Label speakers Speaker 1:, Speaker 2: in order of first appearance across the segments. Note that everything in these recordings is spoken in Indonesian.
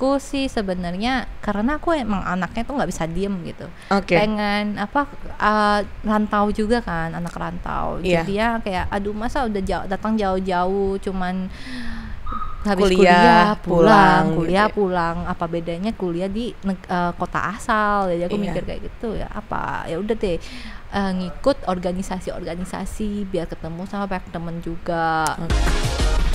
Speaker 1: aku sih sebenarnya karena aku emang anaknya tuh nggak bisa diem gitu okay. pengen apa uh, rantau juga kan anak rantau yeah. jadi ya kayak aduh masa udah jauh, datang jauh-jauh cuman habis kuliah, kuliah pulang, pulang gitu kuliah gitu. pulang apa bedanya kuliah di uh, kota asal jadi aku iya. mikir kayak gitu ya apa ya udah deh uh, ngikut organisasi-organisasi biar ketemu sama banyak temen juga okay.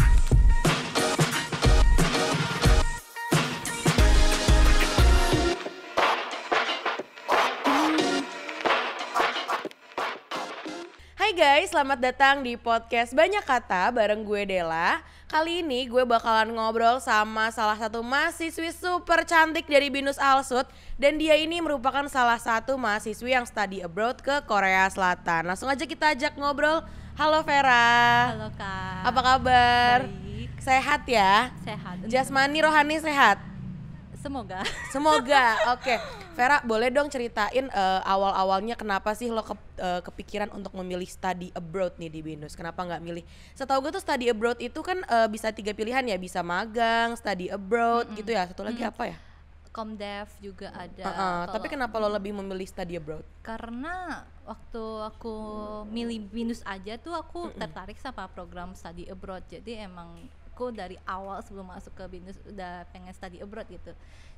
Speaker 2: guys, selamat datang di podcast Banyak Kata bareng gue Dela. Kali ini gue bakalan ngobrol sama salah satu mahasiswi super cantik dari Binus Alsut dan dia ini merupakan salah satu mahasiswi yang study abroad ke Korea Selatan. Langsung aja kita ajak ngobrol. Halo Vera. Halo Kak. Apa kabar? Baik. Sehat ya? Sehat. Jasmani rohani sehat. Semoga. Semoga. Oke. Okay. Vera boleh dong ceritain uh, awal-awalnya kenapa sih lo ke, uh, kepikiran untuk memilih study abroad nih di Binus? Kenapa nggak milih? Setahu gue tuh study abroad itu kan uh, bisa tiga pilihan ya, bisa magang, study abroad mm -hmm. gitu ya. Satu lagi mm -hmm. apa ya?
Speaker 1: Comdev juga ada. Uh -uh, tapi
Speaker 2: kenapa lo lebih memilih study abroad?
Speaker 1: Karena waktu aku milih Binus aja tuh aku mm tertarik sama program study abroad. Jadi emang aku dari awal sebelum masuk ke Binus udah pengen study abroad gitu.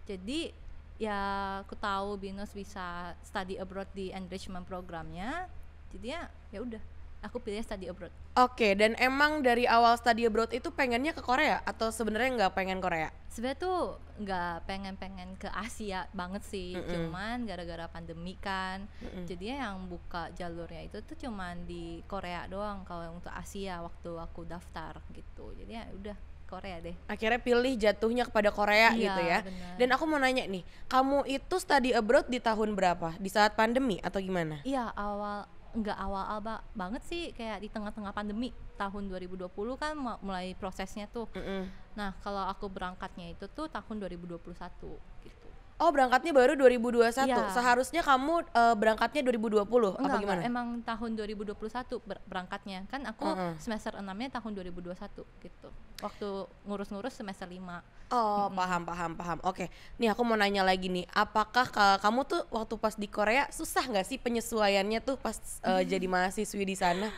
Speaker 1: Jadi ya aku tahu Binus bisa study abroad di enrichment programnya jadi ya ya udah aku pilih study abroad
Speaker 2: oke okay, dan emang dari awal study abroad itu pengennya ke Korea atau sebenarnya nggak pengen Korea
Speaker 1: sebenarnya tuh nggak pengen pengen ke Asia banget sih mm -mm. cuman gara-gara pandemi kan mm -mm. jadinya yang buka jalurnya itu tuh cuman di Korea doang kalau untuk Asia waktu aku daftar gitu jadi ya udah Korea deh.
Speaker 2: Akhirnya pilih jatuhnya kepada Korea iya, gitu ya. Bener. Dan aku mau nanya nih, kamu itu study abroad di tahun berapa? Di saat pandemi atau gimana?
Speaker 1: Iya, awal nggak awal abah banget sih kayak di tengah-tengah pandemi tahun 2020 kan mulai prosesnya tuh. Mm -mm. Nah, kalau aku berangkatnya itu tuh tahun 2021.
Speaker 2: Oh berangkatnya baru 2021. Ya. Seharusnya kamu uh, berangkatnya 2020 enggak, apa gimana? emang
Speaker 1: tahun 2021 ber berangkatnya. Kan aku uh -huh. semester 6-nya tahun 2021 gitu. Waktu ngurus-ngurus semester 5.
Speaker 2: Oh, hmm. paham paham paham. Oke. Nih aku mau nanya lagi nih. Apakah kamu tuh waktu pas di Korea susah nggak sih penyesuaiannya tuh pas uh, jadi mahasiswi di sana?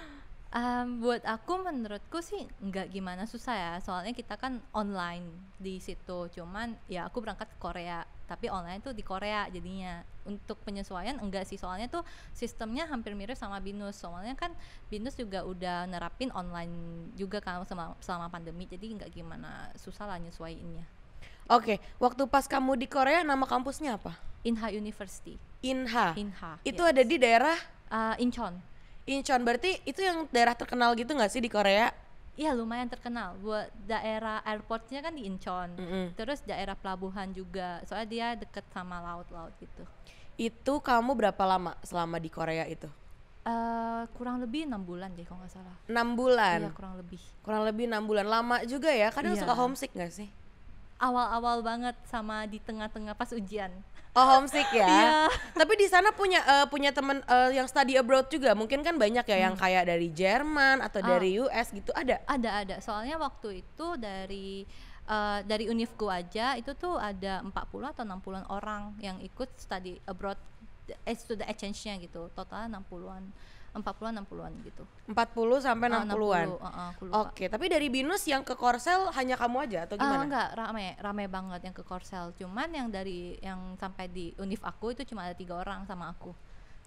Speaker 1: Um, buat aku menurutku sih nggak gimana susah ya soalnya kita kan online di situ cuman ya aku berangkat ke Korea tapi online tuh di Korea jadinya untuk penyesuaian enggak sih soalnya tuh sistemnya hampir mirip sama Binus soalnya kan Binus juga udah nerapin online juga kan selama, selama pandemi jadi nggak gimana susah lah nyesuaiinnya
Speaker 2: Oke, okay. waktu pas kamu di Korea nama kampusnya apa?
Speaker 1: Inha University. Inha. Inha. Itu
Speaker 2: yes. ada di daerah uh, Incheon. Incheon berarti itu yang daerah terkenal gitu nggak sih di Korea?
Speaker 1: Iya lumayan terkenal. Buat daerah airportnya kan di Incheon, mm -hmm. terus daerah pelabuhan juga. Soalnya dia deket sama laut-laut gitu.
Speaker 2: Itu kamu berapa lama selama di Korea itu?
Speaker 1: Uh, kurang lebih enam bulan deh kalau nggak salah.
Speaker 2: Enam bulan. Iya kurang lebih. Kurang lebih enam bulan. Lama juga ya. Kadang iya. suka homesick nggak sih?
Speaker 1: awal-awal banget sama di tengah-tengah pas ujian.
Speaker 2: Oh homesick ya. yeah. Tapi di sana punya uh, punya temen uh, yang study abroad juga. Mungkin kan banyak ya hmm. yang kayak dari Jerman atau oh. dari ah. US gitu
Speaker 1: ada. Ada ada. Soalnya waktu itu dari uh, dari Unifku aja itu tuh ada 40 atau 60-an orang yang ikut study abroad eh, the exchange-nya gitu. Total 60-an 40-an 60-an gitu. empat puluh sampai ah, enam 60-an. Ah, ah, Oke, tapi dari Binus yang ke Korsel hanya kamu aja atau gimana? Uh, enggak, rame, rame banget yang ke Korsel. Cuman yang dari yang sampai di Unif aku itu cuma ada tiga orang sama aku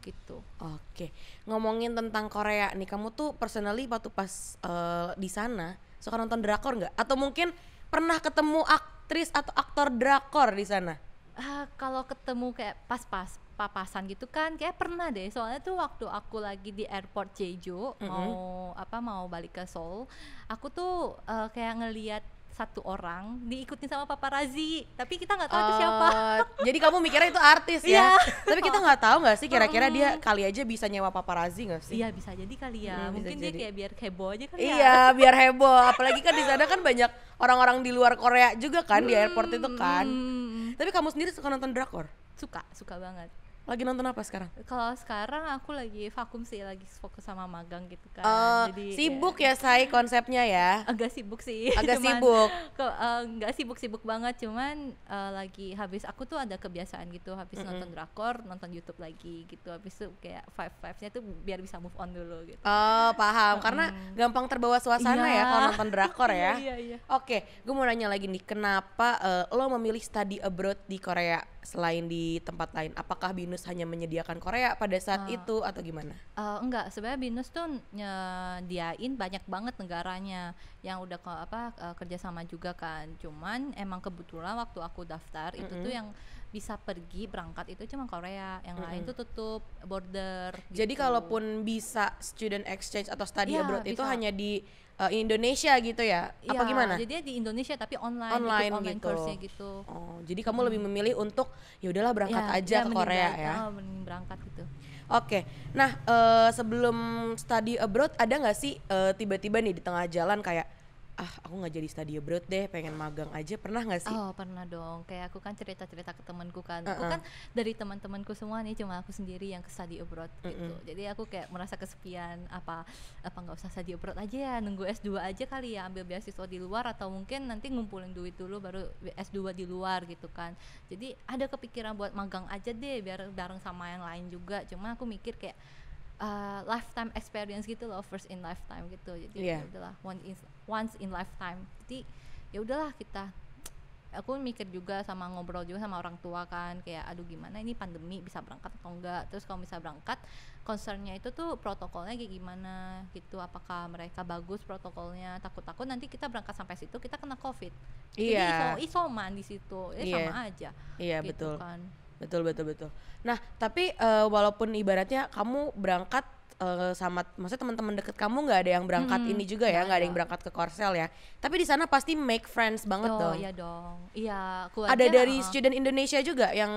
Speaker 1: gitu.
Speaker 2: Oke, ngomongin tentang Korea nih, kamu tuh personally waktu pas uh, di sana suka nonton drakor nggak? Atau mungkin pernah ketemu aktris atau aktor drakor di sana?
Speaker 1: Uh, kalau ketemu kayak pas-pas papasan gitu kan kayak pernah deh soalnya tuh waktu aku lagi di airport Jeju mm-hmm. mau apa mau balik ke Seoul aku tuh uh, kayak ngeliat satu orang diikutin sama paparazi tapi kita nggak tahu uh, itu siapa oh, jadi kamu mikirnya itu artis ya iya. tapi kita nggak tahu nggak sih kira-kira dia
Speaker 2: kali aja bisa nyewa paparazi nggak sih iya bisa
Speaker 1: jadi kali ya hmm, mungkin dia jadi. kayak biar heboh aja kan iya biar
Speaker 2: heboh apalagi kan di sana kan banyak orang-orang di luar Korea juga kan hmm, di airport itu kan hmm. tapi kamu sendiri suka nonton drakor suka suka banget lagi nonton apa sekarang?
Speaker 1: Kalau sekarang aku lagi vakum sih, lagi fokus sama magang gitu kan. Uh, Jadi sibuk ya, ya saya
Speaker 2: konsepnya ya. Agak sibuk sih. Agak cuman, sibuk.
Speaker 1: Ke, uh, sibuk-sibuk banget, cuman uh, lagi habis aku tuh ada kebiasaan gitu, habis mm -hmm. nonton drakor, nonton YouTube lagi gitu. Habis tuh kayak five five-nya tuh biar bisa move on dulu gitu. Oh, paham. Mm. Karena
Speaker 2: gampang terbawa suasana yeah. ya iya. kalau nonton drakor ya. Iya, iya. Oke, gue mau nanya lagi nih, kenapa uh, lo memilih study abroad di Korea? selain di tempat lain? Apakah Binus hanya menyediakan Korea pada saat uh, itu atau gimana?
Speaker 1: Uh, enggak, sebenarnya Binus tuh nyediain banyak banget negaranya yang udah ke, apa eh, kerjasama juga kan. Cuman emang kebetulan waktu aku daftar mm -hmm. itu tuh yang bisa pergi berangkat itu cuma Korea yang mm -hmm. lain itu tutup border gitu. jadi kalaupun bisa student exchange atau study yeah, abroad bisa. itu hanya di
Speaker 2: uh, Indonesia gitu ya yeah, apa iya, gimana jadi
Speaker 1: di Indonesia tapi online online, online gitu. course gitu oh
Speaker 2: jadi kamu lebih mm. memilih untuk ya udahlah berangkat yeah, aja yeah, ke Korea ya oh, berangkat gitu Oke, okay. nah uh, sebelum study abroad ada nggak sih eh, tiba-tiba uh, tiba -tiba nih di tengah
Speaker 1: jalan kayak ah aku nggak jadi study abroad deh pengen magang aja pernah nggak sih oh pernah dong kayak aku kan cerita cerita ke temanku kan uh -uh. aku kan dari teman temanku semua nih cuma aku sendiri yang ke study abroad uh -uh. gitu jadi aku kayak merasa kesepian apa apa nggak usah study abroad aja ya nunggu S 2 aja kali ya ambil beasiswa di luar atau mungkin nanti ngumpulin duit dulu baru S 2 di luar gitu kan jadi ada kepikiran buat magang aja deh biar bareng sama yang lain juga cuma aku mikir kayak uh, lifetime experience gitu loh first in lifetime gitu jadi yeah. Iya. Ya adalah one in once in lifetime jadi ya udahlah kita aku mikir juga sama ngobrol juga sama orang tua kan kayak aduh gimana ini pandemi bisa berangkat atau enggak terus kalau bisa berangkat concernnya itu tuh protokolnya kayak gimana gitu apakah mereka bagus protokolnya takut-takut nanti kita berangkat sampai situ kita kena covid iya yeah. jadi iso isoman di situ ya yeah. sama iya. aja iya gitu betul kan
Speaker 2: betul betul betul nah tapi uh, walaupun ibaratnya kamu berangkat uh, sama maksudnya teman-teman deket kamu nggak ada yang berangkat hmm, ini juga ya nggak ada yang berangkat ke Korsel ya tapi di sana pasti make friends banget oh, dong iya
Speaker 1: dong iya ada dari uh, student Indonesia juga yang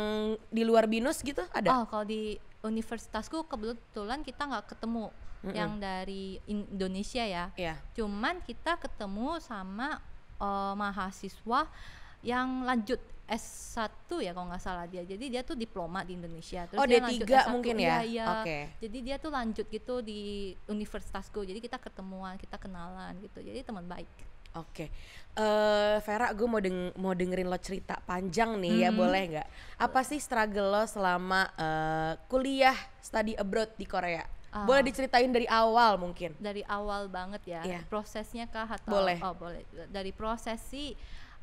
Speaker 1: di luar binus gitu ada oh kalau di universitasku kebetulan kita nggak ketemu mm -mm. yang dari Indonesia ya yeah. cuman kita ketemu sama uh, mahasiswa yang lanjut S1 ya kalau nggak salah dia. Jadi dia tuh diploma di Indonesia. Terus oh, dia D3 lanjut S1, mungkin ya. Iya, iya. Oke. Okay. Jadi dia tuh lanjut gitu di universitasku. Jadi kita ketemuan, kita kenalan gitu. Jadi teman baik.
Speaker 2: Oke. Okay. Uh, eh, Vera, gue mau deng mau dengerin lo cerita panjang nih ya, hmm. ya, boleh nggak? Apa sih struggle lo selama uh, kuliah study
Speaker 1: abroad di Korea? Uh, boleh diceritain dari awal mungkin? Dari awal banget ya. Yeah. Prosesnya kah atau Boleh. Oh, boleh. Dari proses sih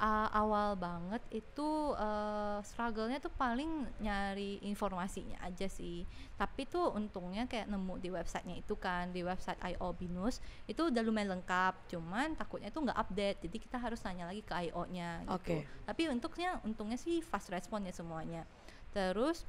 Speaker 1: uh, awal banget itu uh, struggle-nya tuh paling nyari informasinya aja sih tapi tuh untungnya kayak nemu di websitenya itu kan di website IO Binus itu udah lumayan lengkap cuman takutnya itu nggak update jadi kita harus nanya lagi ke IO nya gitu okay. tapi untuknya untungnya sih fast responnya semuanya terus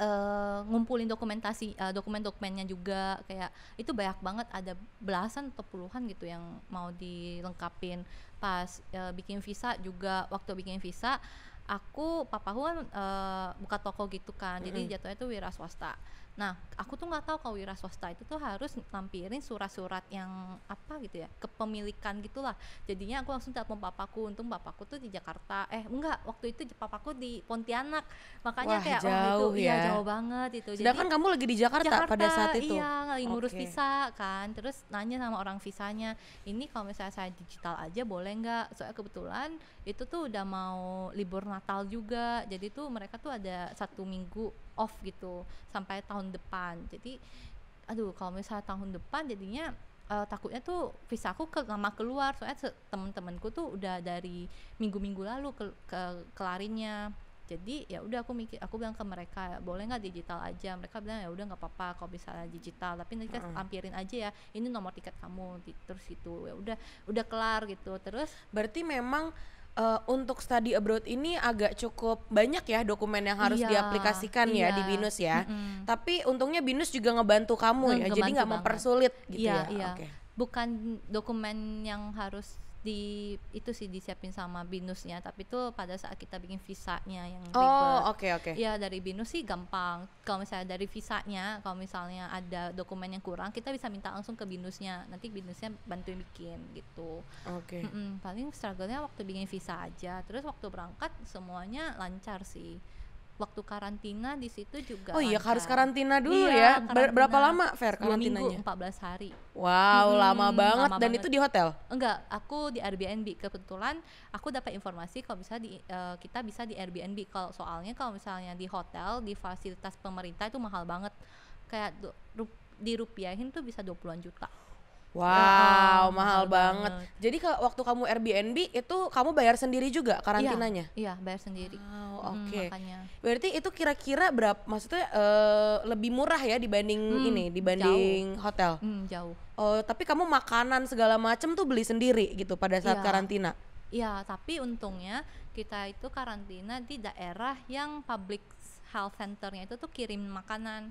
Speaker 1: uh, ngumpulin dokumentasi uh, dokumen-dokumennya juga kayak itu banyak banget ada belasan atau puluhan gitu yang mau dilengkapin pas uh, bikin visa juga waktu bikin visa aku papa kan uh, buka toko gitu kan mm -hmm. jadi jatuhnya itu wira swasta Nah, aku tuh nggak tahu kalau wira swasta itu tuh harus lampirin surat-surat yang apa gitu ya, kepemilikan gitulah. Jadinya aku langsung telepon papaku. Untung papaku tuh di Jakarta. Eh, enggak, waktu itu papaku di Pontianak. Makanya Wah, kayak jauh oh, iya, itu ya. iya jauh banget itu. Sedangkan Jadi, kamu lagi di Jakarta, Jakarta pada saat itu. Iya, lagi ngurus okay. visa kan. Terus nanya sama orang visanya, "Ini kalau misalnya saya digital aja boleh nggak?" Soalnya kebetulan itu tuh udah mau libur Natal juga. Jadi tuh mereka tuh ada satu minggu off gitu sampai tahun depan jadi aduh kalau misalnya tahun depan jadinya uh, takutnya tuh visa aku ke, lama keluar soalnya temen-temenku tuh udah dari minggu-minggu lalu ke, ke kelarinya jadi ya udah aku mikir aku bilang ke mereka boleh nggak digital aja mereka bilang ya udah nggak apa-apa kalau misalnya digital tapi nanti kan ampirin aja ya ini nomor tiket kamu terus gitu ya udah udah kelar gitu terus berarti memang uh, untuk study abroad ini
Speaker 2: agak cukup banyak ya dokumen yang harus iya, diaplikasikan ya iya. ya di binus ya. Mm-hmm. Tapi untungnya binus juga ngebantu kamu mm, ya, jadi nggak mempersulit gitu iya, ya. Iya. Okay.
Speaker 1: Bukan dokumen yang harus di itu sih disiapin sama binusnya tapi itu pada saat kita bikin visanya yang oh, ribet oh oke oke okay. ya dari binus sih gampang kalau misalnya dari visanya kalau misalnya ada dokumen yang kurang kita bisa minta langsung ke binusnya nanti binusnya bantuin bikin gitu oke okay. paling strugglenya waktu bikin visa aja terus waktu berangkat semuanya lancar sih waktu karantina di situ juga. Oh iya, harus karantina dulu iya, ya. Karantina Berapa lama Fer karantinanya? minggu, 14 hari. Wow, hmm, lama banget lama dan banget. itu di hotel? Enggak, aku di Airbnb. Kebetulan aku dapat informasi kalau misalnya di uh, kita bisa di Airbnb. Kalau soalnya kalau misalnya di hotel di fasilitas pemerintah itu mahal banget. Kayak di rupiahin tuh bisa 20-an juta. Wow, wow mahal, banget. banget. Jadi kalau waktu kamu Airbnb itu kamu bayar sendiri juga karantinanya? Iya, iya bayar
Speaker 2: sendiri. Wow, hmm, oke. Okay. Hmm, Berarti itu kira-kira berapa? Maksudnya uh, lebih murah ya dibanding hmm, ini, dibanding jauh. hotel? Hmm, jauh. Oh, tapi kamu makanan segala macam tuh beli sendiri gitu pada saat iya. karantina?
Speaker 1: Iya, tapi untungnya kita itu karantina di daerah yang public health center-nya itu tuh kirim makanan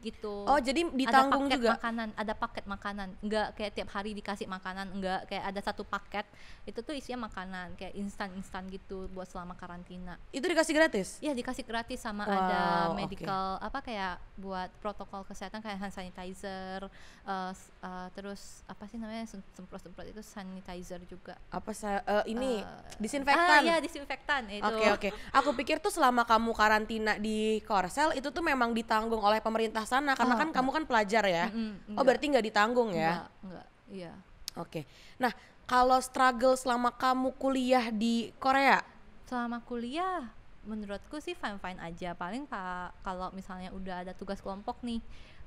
Speaker 1: gitu. Oh, jadi ditanggung ada paket juga. makanan, ada paket makanan. Enggak kayak tiap hari dikasih makanan, enggak kayak ada satu paket. Itu tuh isinya makanan kayak instan-instan gitu buat selama karantina. Itu dikasih gratis? Iya, dikasih gratis sama wow, ada medical okay. apa kayak buat protokol kesehatan kayak hand sanitizer uh, uh, terus apa sih namanya semprot-semprot itu sanitizer juga.
Speaker 2: Apa sa uh, ini uh, disinfektan? Ah, iya,
Speaker 1: disinfektan itu. Oke, okay, oke. Okay.
Speaker 2: Aku pikir tuh selama kamu karantina di Korsel itu tuh memang ditanggung oleh pemerintah sana karena oh, kan kamu ah. kan pelajar ya. Mm-mm, oh berarti nggak ditanggung ya? Enggak, Iya. Oke. Okay. Nah kalau struggle selama kamu kuliah di Korea? Selama
Speaker 1: kuliah menurutku sih fine fine aja paling pak kalau misalnya udah ada tugas kelompok nih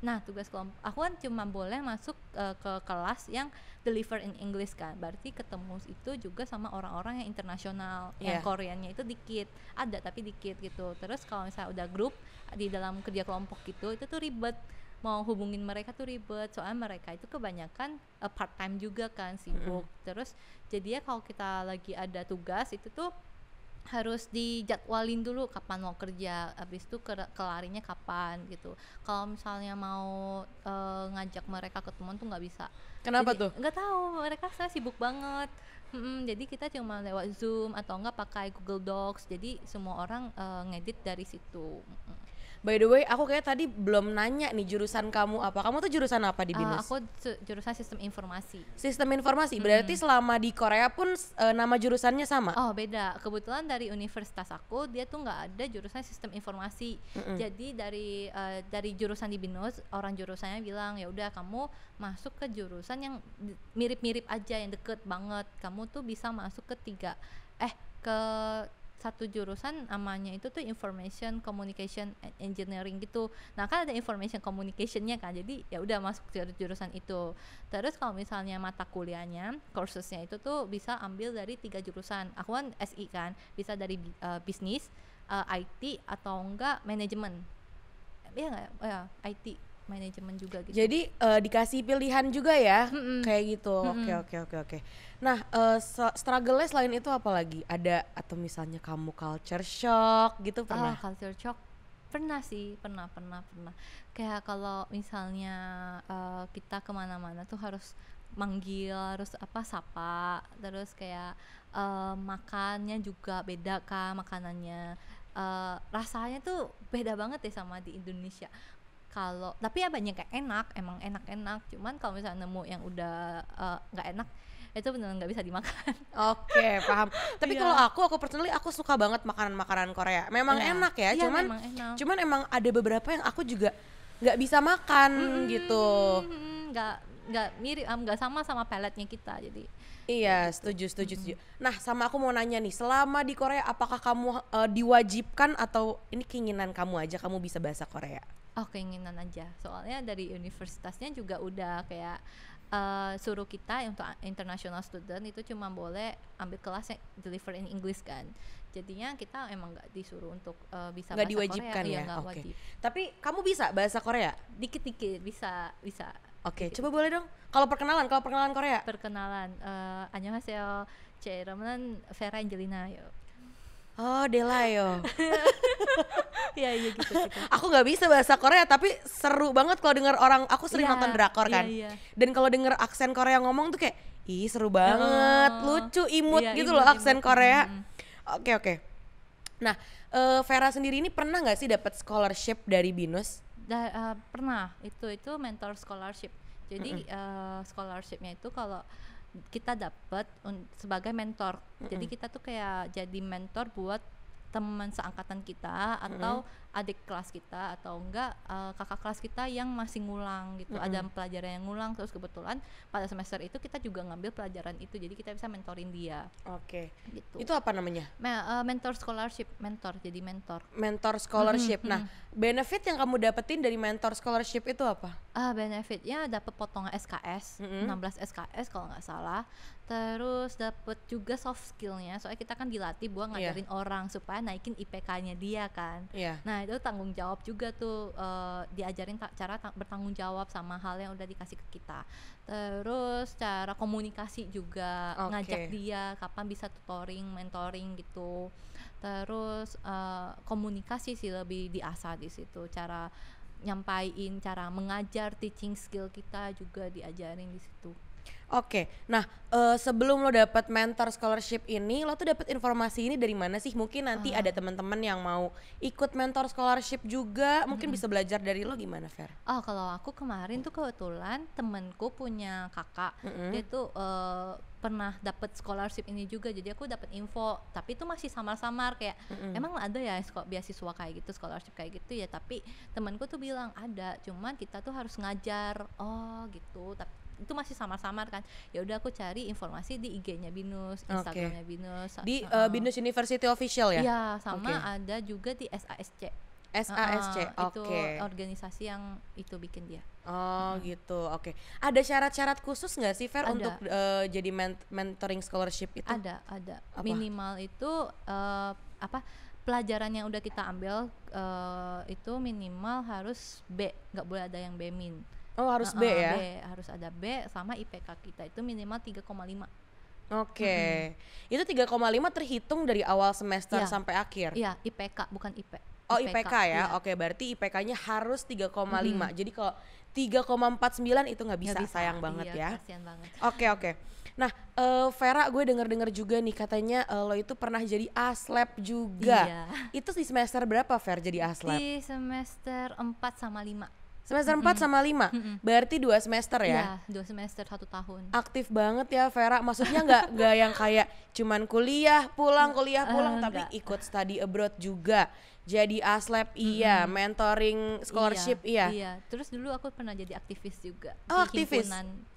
Speaker 1: Nah, tugas kelompok aku kan cuma boleh masuk uh, ke kelas yang deliver in English kan. Berarti ketemu itu juga sama orang-orang yang internasional, yeah. yang iya. Koreanya itu dikit. Ada tapi dikit gitu. Terus kalau misalnya udah grup di dalam kerja kelompok gitu, itu tuh ribet mau hubungin mereka tuh ribet soalnya mereka itu kebanyakan uh, part time juga kan sibuk mm terus jadi ya kalau kita lagi ada tugas itu tuh harus dijadwalin dulu kapan mau kerja habis itu kelarinya kapan gitu kalau misalnya mau e, ngajak mereka ke teman tuh nggak bisa kenapa jadi, tuh nggak tahu mereka saya sibuk banget hmm, jadi kita cuma lewat Zoom atau enggak pakai Google Docs. Jadi semua orang e, ngedit dari situ.
Speaker 2: By the way, aku kayak tadi belum nanya nih jurusan kamu apa. Kamu tuh jurusan apa di eh, BINUS? Uh, aku
Speaker 1: jurusan sistem informasi. Sistem informasi. Hmm. Berarti
Speaker 2: selama di Korea pun uh, nama jurusannya sama? Oh,
Speaker 1: beda. Kebetulan dari universitas aku dia tuh nggak ada jurusan sistem informasi. Mm hmm Jadi dari uh, dari jurusan di BINUS, orang jurusannya bilang ya udah kamu masuk ke jurusan yang mirip-mirip aja yang deket banget. Kamu tuh bisa masuk ke tiga eh ke satu jurusan namanya itu tuh information communication and engineering gitu nah kan ada information communicationnya kan jadi ya udah masuk jurusan itu terus kalau misalnya mata kuliahnya kursusnya itu tuh bisa ambil dari tiga jurusan aku kan SI kan bisa dari uh, bisnis uh, eh, IT atau enggak manajemen iya oh ya enggak, ya IT manajemen juga gitu. Jadi
Speaker 2: uh, dikasih pilihan juga ya, mm -mm. kayak gitu. Oke oke oke oke. Nah, uh, struggle-nya selain itu apa lagi? Ada atau misalnya kamu culture
Speaker 1: shock gitu ah, pernah? Oh, culture shock pernah sih, pernah pernah pernah. Kayak kalau misalnya uh, kita kemana-mana tuh harus manggil, harus apa sapa, terus kayak uh, makannya juga beda kah makanannya. Uh, rasanya tuh beda banget ya sama di Indonesia kalau tapi ya banyak kayak enak emang enak-enak cuman kalau misalnya nemu yang udah eh, nggak uh, enak itu benar nggak bisa dimakan
Speaker 2: oke okay, paham tapi yeah. kalau aku
Speaker 1: aku personally aku suka banget
Speaker 2: makanan-makanan Korea memang yeah. enak ya yeah, cuman emang enak. cuman emang ada beberapa yang aku juga nggak bisa makan mm -hmm, gitu
Speaker 1: nggak nggak mirip nggak sama sama peletnya kita
Speaker 2: jadi Iya, gitu. setuju, setuju, setuju. Nah, sama aku mau nanya nih, selama di Korea, apakah kamu uh, diwajibkan atau ini keinginan kamu aja kamu bisa bahasa Korea?
Speaker 1: oh keinginan aja soalnya dari universitasnya juga udah kayak uh, suruh kita untuk international student itu cuma boleh ambil kelas yang deliver in English kan jadinya kita emang nggak disuruh untuk uh, bisa gak diwajibkan Korea, iya, ya, ya okay. wajib.
Speaker 2: tapi kamu bisa bahasa Korea dikit-dikit
Speaker 1: bisa bisa
Speaker 2: Oke, okay, coba boleh
Speaker 1: dong. Kalau perkenalan, kalau perkenalan Korea. Perkenalan, uh, annyeonghaseyo. Ceremon Vera Angelina. Yuk. Oh,
Speaker 2: Delayo. Iya, iya gitu, gitu. Aku nggak bisa bahasa Korea tapi seru banget kalau dengar orang aku sering yeah, nonton drakor iya, kan. Yeah, yeah. Dan kalau dengar aksen Korea ngomong tuh kayak ih seru banget, oh, lucu, imut yeah, gitu imut, loh aksen imut. Korea. Oke, hmm. oke. Okay, okay. Nah, uh, Vera sendiri ini pernah nggak sih dapat scholarship dari Binus?
Speaker 1: Da, uh, pernah. Itu itu mentor scholarship. Jadi mm -hmm. uh, scholarshipnya itu kalau kita dapat sebagai mentor. Mm -hmm. Jadi kita tuh kayak jadi mentor buat teman seangkatan kita atau mm -hmm adik kelas kita atau enggak uh, kakak kelas kita yang masih ngulang gitu mm -hmm. ada pelajaran yang ngulang terus kebetulan pada semester itu kita juga ngambil pelajaran itu jadi kita bisa mentorin dia oke okay. gitu itu apa namanya Me uh, mentor scholarship mentor jadi mentor mentor scholarship mm -hmm. nah benefit yang kamu dapetin dari mentor scholarship itu apa uh, ah, benefitnya dapet potongan SKS mm -hmm. 16 SKS kalau nggak salah terus dapet juga soft skillnya soalnya kita kan dilatih buat iya. ngajarin yeah. orang supaya naikin IPK-nya dia kan yeah. nah Nah, itu tanggung jawab juga tuh uh, diajarin ta cara ta bertanggung jawab sama hal yang udah dikasih ke kita terus cara komunikasi juga okay. ngajak dia kapan bisa tutoring mentoring gitu terus uh, komunikasi sih lebih diasah di situ cara nyampain cara mengajar teaching skill kita juga diajarin di situ
Speaker 2: Oke, nah uh, sebelum lo dapat mentor scholarship ini, lo tuh dapat informasi ini dari mana sih? Mungkin nanti uh. ada teman-teman yang mau ikut mentor scholarship juga, mungkin hmm. bisa belajar dari lo gimana, Fer?
Speaker 1: Oh, kalau aku kemarin tuh kebetulan temenku punya kakak, hmm. dia tuh uh, pernah dapat scholarship ini juga jadi aku dapat info tapi itu masih samar-samar kayak mm-hmm. emang ada ya beasiswa kayak gitu scholarship kayak gitu ya tapi temenku tuh bilang ada cuman kita tuh harus ngajar oh gitu tapi itu masih samar-samar kan ya udah aku cari informasi di IG-nya Binus Instagramnya okay. Binus di uh, Binus University official ya ya sama okay. ada juga di SASC SASC uh, uh-uh. oke okay. itu organisasi yang itu
Speaker 2: bikin dia oh gitu oke okay. ada syarat-syarat khusus nggak sih Fer ada. untuk uh, jadi ment mentoring scholarship itu ada ada apa? minimal
Speaker 1: itu uh, apa pelajaran yang udah kita ambil uh, itu minimal harus B nggak boleh ada yang B min Oh harus uh, B ya? B, harus ada B sama IPK kita itu minimal 3,5
Speaker 2: Oke, okay. mm. itu 3,5 terhitung dari awal semester yeah. sampai akhir? Iya,
Speaker 1: IPK bukan IP Oh IPK, IPK ya, Yeah.
Speaker 2: oke berarti IPK-nya harus 3,5 hmm. Jadi kalau 3,49 itu nggak bisa, bisa, sayang banget iya, ya banget. Oke oke Nah uh, Vera gue denger-denger juga nih katanya uh, lo itu pernah jadi aslep juga iya. Itu di semester berapa Vera jadi aslep
Speaker 1: Di semester 4 sama 5 Semester mm -hmm. sama
Speaker 2: 5. Mm -hmm. Berarti dua semester ya? Iya,
Speaker 1: dua semester satu tahun.
Speaker 2: Aktif banget ya Vera. Maksudnya nggak nggak yang kayak cuman kuliah, pulang, kuliah, eh, pulang, uh, tapi enggak. ikut study abroad juga. Jadi aslep iya, mm -hmm. mentoring scholarship iya, iya. Iya,
Speaker 1: terus dulu aku pernah jadi aktivis juga. Oh, aktivis.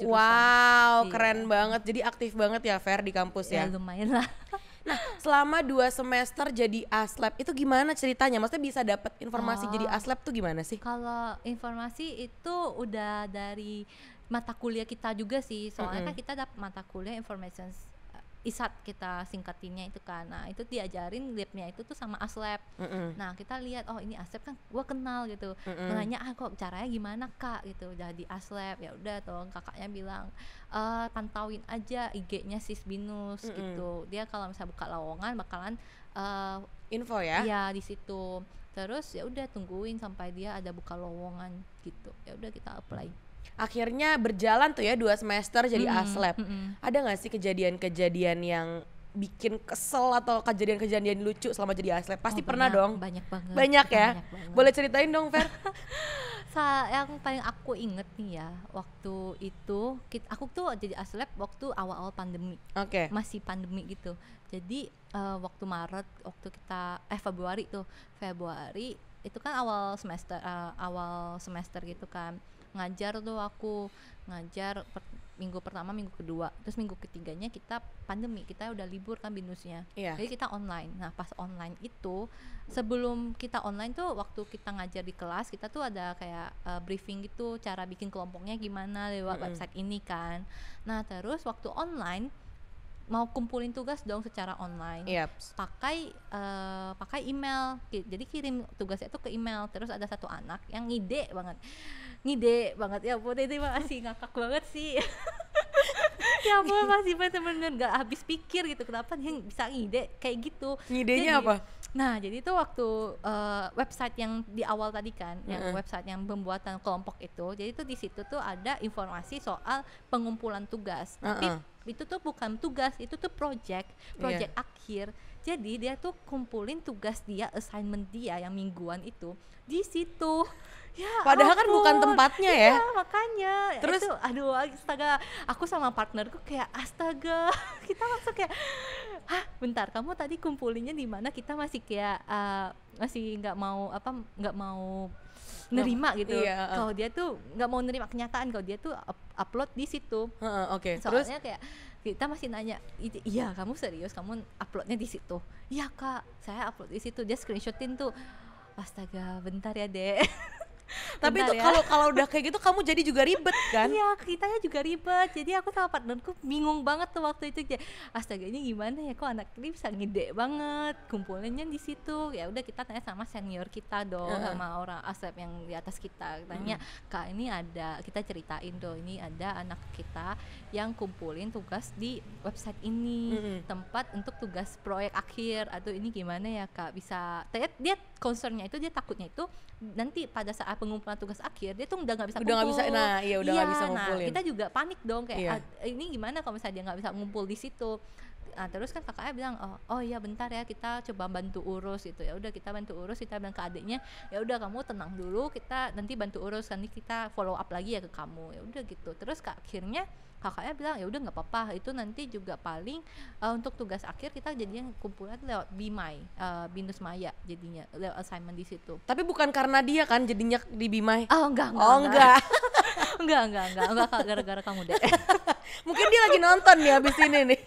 Speaker 1: Wow, iya. keren
Speaker 2: banget. Jadi aktif banget ya Vera di kampus ya. Ya lumayan lah. Nah, selama dua semester jadi aslab
Speaker 1: e itu gimana ceritanya? Maksudnya bisa dapat informasi oh, jadi aslab e tuh gimana sih? Kalau informasi itu udah dari mata kuliah kita juga sih. Soalnya mm -hmm. kan kita dapat mata kuliah information isat kita singkatinnya itu kan nah itu diajarin lipnya itu tuh sama aslab, mm -hmm. nah kita lihat oh ini aslab kan gue kenal gitu mm -hmm. nanya ah kok caranya gimana kak gitu jadi aslab ya udah tolong kakaknya bilang e, pantauin aja IG-nya sis binus mm -hmm. gitu dia kalau misalnya buka lowongan bakalan uh, info ya ya di situ terus ya udah tungguin sampai dia ada buka lowongan gitu ya udah kita apply
Speaker 2: akhirnya berjalan tuh ya dua semester jadi mm-hmm. aslep mm-hmm. ada nggak sih kejadian-kejadian yang bikin kesel atau kejadian-kejadian lucu selama jadi aslep pasti oh, pernah dong banyak banget banyak ya
Speaker 1: banyak banget. boleh ceritain dong Fer yang paling aku inget nih ya waktu itu kita, aku tuh jadi aslep waktu awal-awal pandemi okay. masih pandemi gitu jadi uh, waktu Maret waktu kita eh Februari tuh Februari itu kan awal semester uh, awal semester gitu kan ngajar tuh aku ngajar per, minggu pertama minggu kedua terus minggu ketiganya kita pandemi kita udah libur kan binusnya yeah. jadi kita online nah pas online itu sebelum kita online tuh waktu kita ngajar di kelas kita tuh ada kayak uh, briefing gitu cara bikin kelompoknya gimana lewat mm -hmm. website ini kan nah terus waktu online mau kumpulin tugas dong secara online yep. pakai uh, pakai email jadi kirim tugasnya itu ke email terus ada satu anak yang ngide banget ngide banget ya bu itu masih ngakak banget sih ya bu masih bener-bener gak habis pikir gitu kenapa dia bisa ngide kayak gitu ngidenya jadi, apa Nah, jadi itu waktu uh, website yang di awal tadi kan, mm-hmm. yang website yang pembuatan kelompok itu, jadi itu di situ tuh ada informasi soal pengumpulan tugas. Mm-hmm. Tapi itu tuh bukan tugas, itu tuh project, iya. project yeah. akhir. Jadi dia tuh kumpulin tugas dia, assignment dia yang mingguan itu di situ. Ya, Padahal ampun. kan bukan tempatnya iya, ya. Iya, makanya. Terus itu, aduh astaga, aku sama partnerku kayak astaga. kita masuk kayak hah, bentar, kamu tadi kumpulinnya di mana? Kita masih kayak uh, masih nggak mau apa nggak mau nerima gitu. Iya. Kalau dia tuh nggak mau nerima kenyataan kalau dia tuh upload di situ. Uh, Oke. Okay. Terus? kayak kita masih nanya, iya kamu serius kamu uploadnya di situ? Iya kak, saya upload di situ. Dia screenshotin tuh. Astaga, bentar ya dek. tapi itu ya. kalau ya. kalau udah kayak gitu kamu jadi juga ribet kan iya kitanya juga ribet jadi aku sama partnerku bingung banget tuh waktu itu ya astaga ini gimana ya kok anak ini bisa ngide banget kumpulannya di situ ya udah kita tanya sama senior kita dong uh -huh. sama orang asep yang di atas kita tanya hmm. kak ini ada kita ceritain dong ini ada anak kita yang kumpulin tugas di website ini hmm. tempat untuk tugas proyek akhir atau ini gimana ya kak bisa dia concernnya itu dia takutnya itu nanti pada saat pengumpulan tugas akhir dia tuh udah nggak bisa udah nggak bisa nah iya udah iya, nggak iya, bisa nah, ngumpulin nah, kita juga panik dong kayak yeah. Iya. ini gimana kalau misalnya dia nggak bisa ngumpul di situ nah, terus kan kakaknya bilang oh oh iya bentar ya kita coba bantu urus gitu ya udah kita bantu urus kita bilang ke adiknya ya udah kamu tenang dulu kita nanti bantu urus nanti kita follow up lagi ya ke kamu ya udah gitu terus ke akhirnya kakaknya bilang ya udah nggak apa-apa itu nanti juga paling uh, untuk tugas akhir kita jadinya kumpulan lewat Bimai uh, eh, Binus Maya jadinya lewat assignment di situ
Speaker 2: tapi bukan karena dia kan jadinya di Bimai oh enggak enggak oh enggak enggak enggak enggak enggak gara-gara kamu deh mungkin dia lagi nonton nih abis ini nih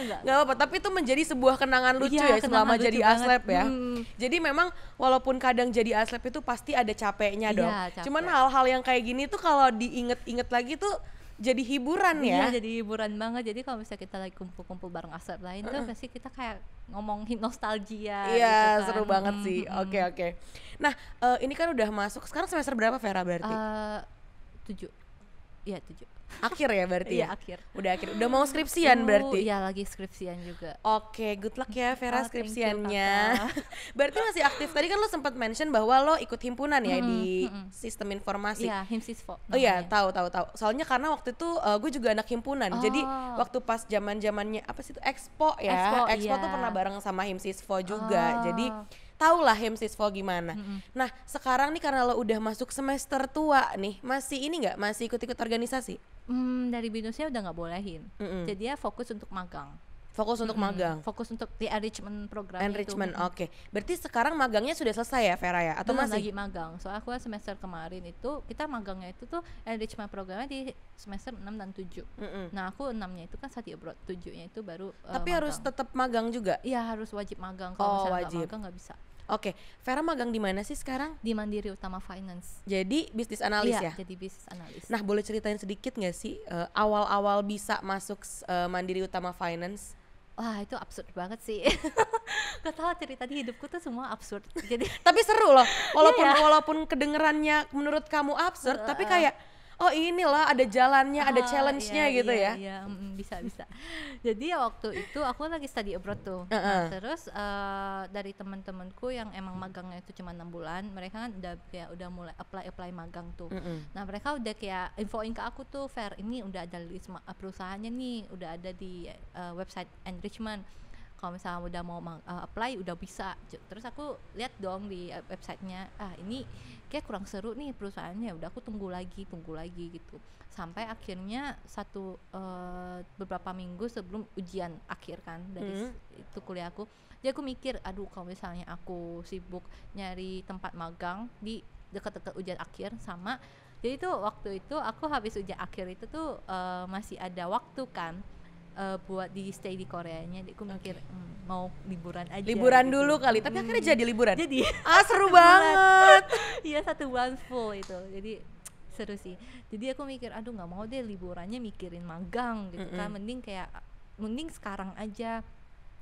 Speaker 2: enggak enggak apa tapi itu menjadi sebuah kenangan lucu iya, ya kenangan selama lucu jadi banget. aslep ya hmm. jadi memang walaupun kadang jadi aslep itu pasti ada capeknya iya, dong capek. cuman hal-hal
Speaker 1: yang kayak gini tuh kalau diinget-inget lagi tuh jadi hiburan iya, ya. Iya, jadi hiburan banget. Jadi kalau misalnya kita lagi kumpul-kumpul bareng asap lain uh-uh. tuh pasti kita kayak ngomong nostalgia. Iya, gitu kan. seru banget sih. Oke, hmm.
Speaker 2: oke. Okay, okay. Nah, uh, ini kan udah masuk. Sekarang semester berapa Vera berarti?
Speaker 1: Uh, tujuh. Iya, tujuh akhir ya berarti iya, ya? akhir udah akhir udah mau skripsian uh, berarti iya lagi skripsian juga
Speaker 2: oke okay, good luck ya Vera oh, skripsiannya you, berarti masih aktif tadi kan lo sempat mention bahwa lo ikut himpunan ya mm, di sistem informasi iya
Speaker 1: himsisfo oh iya
Speaker 2: tahu tahu tahu soalnya karena waktu itu uh, gue juga anak himpunan oh. jadi waktu pas zaman zamannya apa sih itu expo ya expo, expo iya. tuh pernah bareng sama himsisfo juga oh. jadi tau lah himsisfo gimana. Mm -hmm. Nah sekarang nih karena lo udah masuk semester tua nih, masih ini nggak masih ikut-ikut organisasi?
Speaker 1: hmm, dari binusnya udah nggak bolehin mm hmm jadi ya fokus untuk magang fokus untuk mm -hmm. magang fokus untuk di enrichment program enrichment oke
Speaker 2: okay. berarti sekarang magangnya sudah selesai ya Vera ya atau Belum masih lagi
Speaker 1: magang soal aku semester kemarin itu kita magangnya itu tuh enrichment programnya di semester 6 dan 7 mm -hmm. nah aku enamnya itu kan study abroad tujuhnya itu baru eh, tapi uh, harus tetap magang juga iya harus wajib magang kalau oh, misalnya wajib. magang nggak bisa Oke, okay. Vera magang di mana sih sekarang? Di Mandiri Utama Finance. Jadi bisnis analis iya, ya? jadi bisnis analis.
Speaker 2: Nah, boleh ceritain sedikit nggak sih awal eh, awal-awal bisa masuk uh, Mandiri Utama Finance? Wah, itu absurd banget sih.
Speaker 1: Gak tau cerita di hidupku tuh semua absurd. Jadi Tapi seru loh. Iya, walaupun iya, walaupun
Speaker 2: kedengerannya menurut kamu absurd, uh, tapi kayak oh inilah ada jalannya, oh, ada iya, challenge-nya iya, gitu iya, ya. Iya, bisa bisa.
Speaker 1: Jadi ya waktu itu aku lagi study abroad tuh. Uh -uh. Nah, terus uh, dari teman-temanku yang emang magangnya itu cuma enam bulan, mereka kan udah kayak udah mulai apply apply magang tuh. Uh -uh. Nah mereka udah kayak infoin ke aku tuh, Fair ini udah ada list perusahaannya nih, udah ada di uh, website enrichment kalau misalnya udah mau uh, apply udah bisa terus aku lihat dong di websitenya ah ini kayak kurang seru nih perusahaannya udah aku tunggu lagi tunggu lagi gitu sampai akhirnya satu uh, beberapa minggu sebelum ujian akhir kan dari -hmm. itu kuliah aku jadi aku mikir aduh kalau misalnya aku sibuk nyari tempat magang di dekat-dekat ujian akhir sama jadi tuh waktu itu aku habis ujian akhir itu tuh uh, masih ada waktu kan uh, buat di stay di Koreanya. Jadi aku mikir okay. mm, mau liburan aja. Liburan gitu. dulu kali, tapi hmm.
Speaker 2: akhirnya jadi liburan. Jadi ah seru banget.
Speaker 1: Iya satu bulan full itu. Jadi seru sih. Jadi aku mikir aduh nggak mau deh liburannya mikirin magang gitu mm -hmm. kan. Mending kayak mending sekarang aja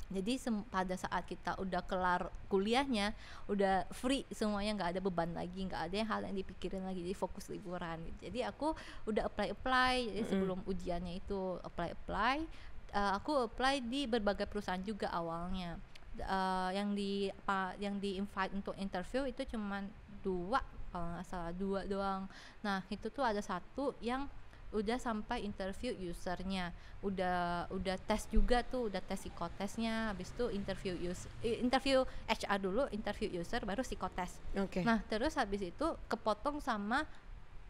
Speaker 1: jadi pada saat kita udah kelar kuliahnya udah free semuanya nggak ada beban lagi nggak ada yang hal yang dipikirin lagi jadi fokus liburan gitu. jadi aku udah apply apply jadi sebelum ujiannya itu apply apply uh, eh, aku apply di berbagai perusahaan juga awalnya uh, yang di apa yang di invite untuk interview itu cuma dua kalau nggak salah dua doang nah itu tuh ada satu yang udah sampai interview usernya udah udah tes juga tuh udah tes psikotesnya habis itu interview user interview HR dulu interview user baru psikotes okay. nah terus habis itu kepotong sama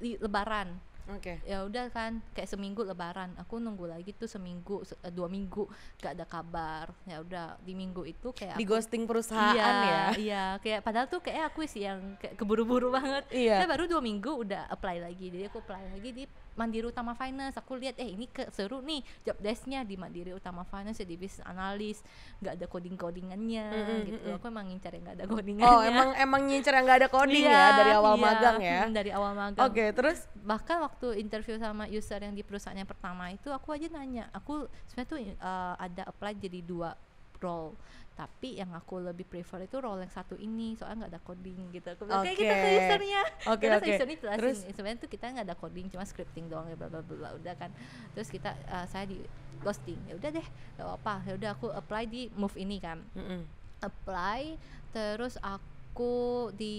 Speaker 1: lebaran Oke. Okay. Ya udah kan, kayak seminggu lebaran. Aku nunggu lagi tuh seminggu, se eh, dua minggu gak ada kabar. Ya udah di minggu itu kayak di aku, ghosting perusahaan iya, ya. Iya, kayak padahal tuh kayak aku sih yang keburu-buru banget. Iya. Saya nah, baru dua minggu udah apply lagi. Jadi aku apply lagi di Mandiri Utama Finance aku lihat eh ini ke, seru nih job desknya di Mandiri Utama Finance jadi bisnis analis nggak ada coding codingannya mm -hmm. gitu aku emang ngincar yang nggak ada codingannya oh emang emang ngincar yang nggak ada coding iya, ya dari awal iya, magang ya dari awal magang oke okay, terus bahkan waktu interview sama user yang di perusahaan yang pertama itu aku aja nanya aku sebenarnya tuh uh, ada apply jadi dua role tapi yang aku lebih prefer itu role yang satu ini soalnya nggak ada coding gitu oke okay. kita gitu kita usernya okay, kita okay. usernya jelasin terus sebenarnya tuh kita nggak ada coding cuma scripting doang ya bla bla bla udah kan terus kita uh, saya di ghosting ya udah deh gak apa, -apa. ya udah aku apply di move ini kan mm -hmm. apply terus aku di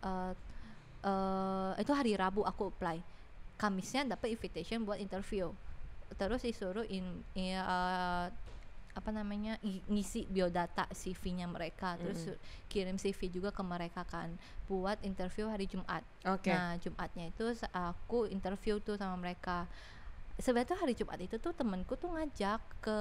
Speaker 1: uh, uh, itu hari Rabu aku apply Kamisnya dapat invitation buat interview terus disuruh in, in uh, apa namanya ngisi biodata CV-nya mereka terus mm kirim CV juga ke mereka kan buat interview hari Jumat. Okay. Nah, Jumatnya itu aku interview tuh sama mereka. Sebetulnya hari Jumat itu tuh temenku tuh ngajak ke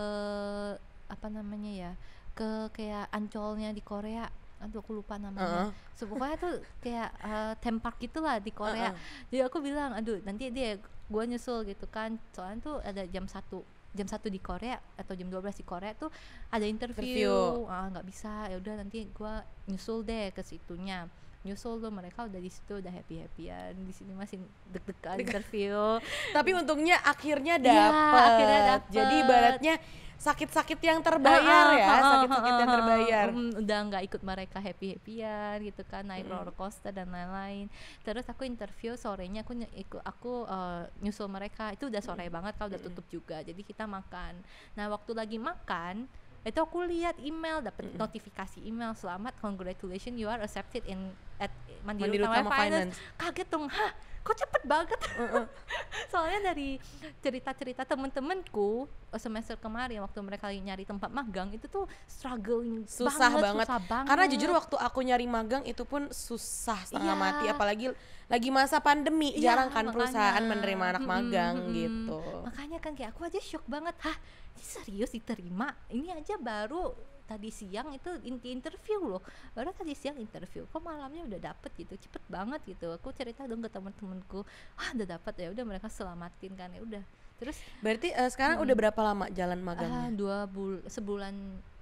Speaker 1: apa namanya ya ke kayak ancolnya di Korea aduh aku lupa namanya uh -uh. So, tuh kayak uh, eh, tempat gitulah di Korea uh -uh. jadi aku bilang aduh nanti dia gua nyusul gitu kan soalnya tuh ada jam satu jam satu di Korea atau jam 12 di Korea tuh ada interview, interview. ah nggak bisa ya udah nanti gue nyusul deh ke situnya nyusul tuh mereka udah di situ udah happy happyan di sini masih deg-degan
Speaker 2: interview tapi untungnya akhirnya iya, dapet, ya, jadi ibaratnya
Speaker 1: sakit-sakit yang terbayar ah, ah ya ah, ah, sakit-sakit ah, yang terbayar um, udah nggak ikut mereka happy happyan gitu kan naik mm. roller coaster dan lain-lain terus aku interview sorenya aku aku uh, nyusul mereka itu udah sore mm. banget kalau udah mm. tutup juga jadi kita makan nah waktu lagi makan itu aku lihat email dapat mm-hmm. notifikasi email selamat congratulations you are accepted in at Mandiri, Mandiri Utama, Utama Finance. Finance kaget dong hah kok cepet banget uh -uh. soalnya dari cerita-cerita temen-temenku eh, semester kemarin waktu mereka nyari tempat magang itu tuh struggling susah banget, banget. Susah banget karena jujur waktu
Speaker 2: aku nyari magang itu pun susah setengah yeah. mati apalagi lagi masa pandemi yeah, jarang kan perusahaan menerima anak magang hmm, gitu
Speaker 1: makanya kan kayak aku aja shock banget hah ini serius diterima ini aja baru tadi siang itu inti interview loh baru tadi siang interview kok malamnya udah dapet gitu cepet banget gitu aku cerita dong ke temen-temenku wah udah dapet ya udah mereka selamatin kan ya udah terus berarti uh, sekarang hmm, udah berapa lama jalan magangnya uh, dua bul sebulan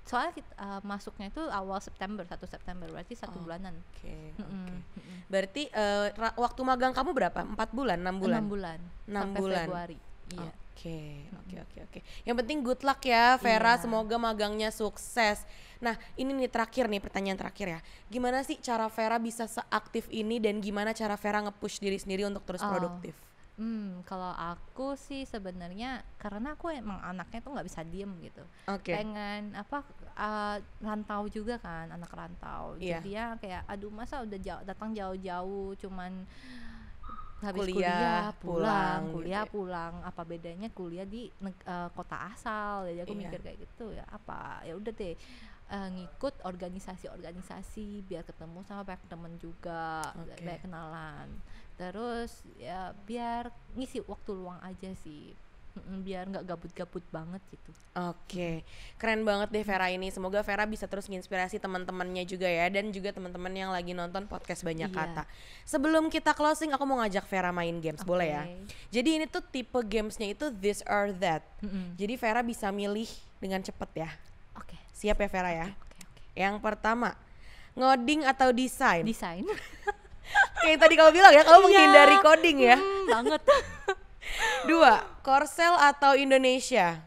Speaker 1: soalnya kita, uh, eh, masuknya itu awal September satu September berarti satu oh, bulanan. Oke. Okay, mm -hmm. okay.
Speaker 2: Berarti uh, waktu magang kamu berapa? Empat bulan, enam bulan? Enam bulan. Enam bulan. Februari. Iya. Oh. Oke, oke, oke, oke. Yang penting good luck ya, Vera. Yeah. Semoga magangnya sukses. Nah, ini nih terakhir nih pertanyaan terakhir ya. Gimana sih cara Vera bisa seaktif ini dan gimana cara Vera ngepush diri sendiri untuk terus oh. produktif?
Speaker 1: Hmm, kalau aku sih sebenarnya karena aku emang anaknya tuh nggak bisa diem gitu. Okay. Pengen apa uh, rantau juga kan, anak rantau. Yeah. Jadi ya kayak aduh masa udah jauh datang jauh-jauh cuman habis kuliah, kuliah pulang, pulang gitu kuliah gitu. pulang apa bedanya kuliah di uh, kota asal jadi aku iya. mikir kayak gitu ya apa ya udah deh uh, ngikut organisasi-organisasi biar ketemu sama banyak temen juga okay. banyak kenalan terus ya biar ngisi waktu luang aja sih biar nggak gabut-gabut banget gitu.
Speaker 2: Oke, okay. keren banget deh Vera ini. Semoga Vera bisa terus menginspirasi teman-temannya juga ya dan juga teman-teman yang lagi nonton podcast banyak iya. kata. Sebelum kita closing, aku mau ngajak Vera main games, okay. boleh ya? Jadi ini tuh tipe gamesnya itu this or that. Mm -hmm. Jadi Vera bisa milih dengan cepet ya. Oke. Okay. Siap ya Vera ya? Okay, okay. Yang pertama, ngoding atau desain? Desain. Kayak tadi kamu bilang ya, kamu yeah. menghindari iya. coding ya. Mm,
Speaker 1: banget.
Speaker 2: Dua, Korsel atau Indonesia?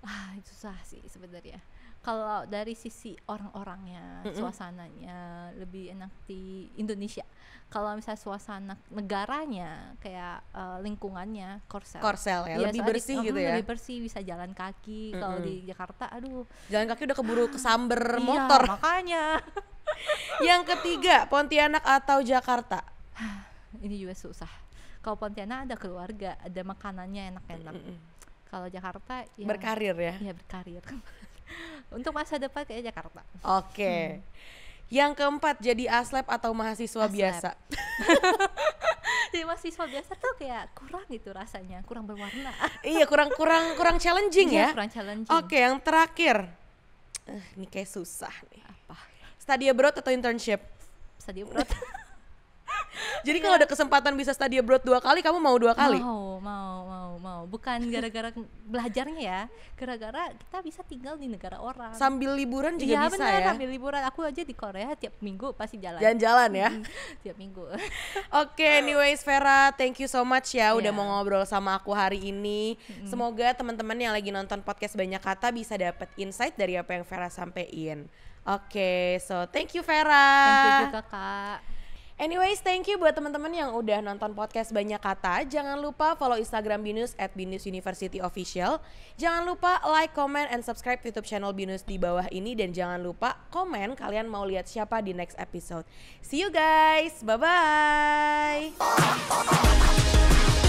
Speaker 2: Ah,
Speaker 1: susah sih sebenarnya. Kalau dari sisi orang-orangnya, mm -mm. suasananya lebih enak di Indonesia. Kalau misalnya suasana negaranya, kayak uh, lingkungannya, Korsel. Korsel ya, ya lebih bersih di, gitu ya. Lebih bersih, bisa jalan kaki. Mm -mm. Kalau di Jakarta, aduh. Jalan kaki udah keburu kesamber iya, motor. Iya,
Speaker 2: makanya. Yang ketiga, Pontianak
Speaker 1: atau Jakarta? Ini juga susah kalau Pontianak ada keluarga ada makanannya enak-enak kalau Jakarta ya, berkarir ya ya berkarir untuk masa depan kayak Jakarta oke okay. hmm. Yang
Speaker 2: keempat jadi aslep atau mahasiswa aslep. biasa.
Speaker 1: jadi mahasiswa biasa tuh kayak kurang gitu rasanya, kurang berwarna.
Speaker 2: iya, kurang kurang kurang challenging iya, ya. kurang challenging. Oke, yang terakhir. Uh, ini kayak susah nih. Apa? Stadia abroad atau internship? Stadia abroad jadi kalau ada kesempatan bisa study abroad dua kali,
Speaker 1: kamu mau dua kali? Mau, mau, mau, mau. Bukan gara-gara belajarnya ya, gara-gara kita bisa tinggal di negara orang. Sambil liburan juga ya, bisa bener, ya. sambil liburan. Aku aja di Korea tiap minggu pasti jalan. Jalan-jalan ya. tiap minggu.
Speaker 2: Oke, okay, anyways Vera, thank you so much ya yeah. udah iya. mau ngobrol sama aku hari ini. Mm. Semoga teman-teman yang lagi nonton podcast banyak kata bisa dapat insight dari apa yang Vera sampaikan. Oke, okay, so thank you Vera. Thank you kak. Anyways, thank you buat teman-teman yang udah nonton podcast Banyak Kata. Jangan lupa follow Instagram Binus at Binus University Official. Jangan lupa like, comment, and subscribe YouTube channel Binus di bawah ini. Dan jangan lupa komen kalian mau lihat siapa di next episode. See you guys, bye-bye.